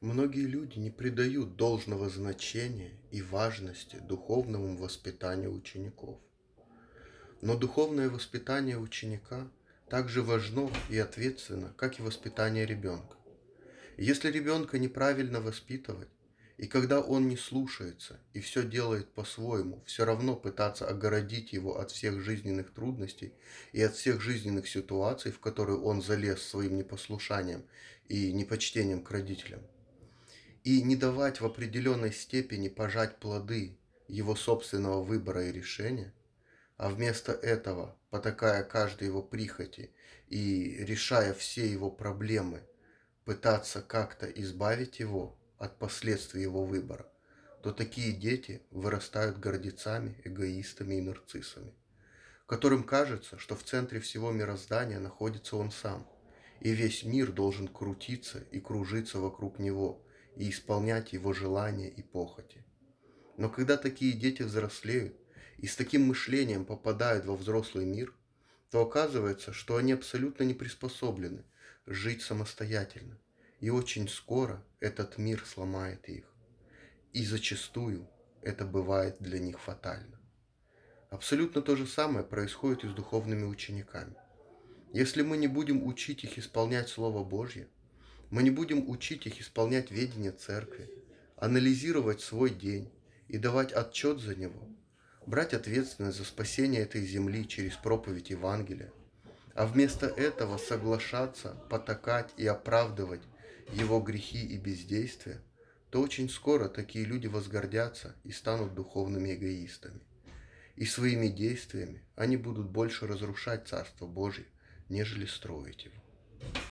Многие люди не придают должного значения и важности духовному воспитанию учеников. Но духовное воспитание ученика так же важно и ответственно, как и воспитание ребенка. Если ребенка неправильно воспитывать, и когда он не слушается и все делает по-своему, все равно пытаться огородить его от всех жизненных трудностей и от всех жизненных ситуаций, в которые он залез своим непослушанием и непочтением к родителям – и не давать в определенной степени пожать плоды его собственного выбора и решения, а вместо этого, потакая каждой его прихоти и решая все его проблемы, пытаться как-то избавить его от последствий его выбора, то такие дети вырастают гордецами, эгоистами и нарциссами, которым кажется, что в центре всего мироздания находится он сам, и весь мир должен крутиться и кружиться вокруг него – и исполнять его желания и похоти. Но когда такие дети взрослеют и с таким мышлением попадают во взрослый мир, то оказывается, что они абсолютно не приспособлены жить самостоятельно, и очень скоро этот мир сломает их. И зачастую это бывает для них фатально. Абсолютно то же самое происходит и с духовными учениками. Если мы не будем учить их исполнять Слово Божье – мы не будем учить их исполнять ведение церкви, анализировать свой день и давать отчет за него, брать ответственность за спасение этой земли через проповедь Евангелия, а вместо этого соглашаться, потакать и оправдывать его грехи и бездействия, то очень скоро такие люди возгордятся и станут духовными эгоистами. И своими действиями они будут больше разрушать Царство Божье, нежели строить его.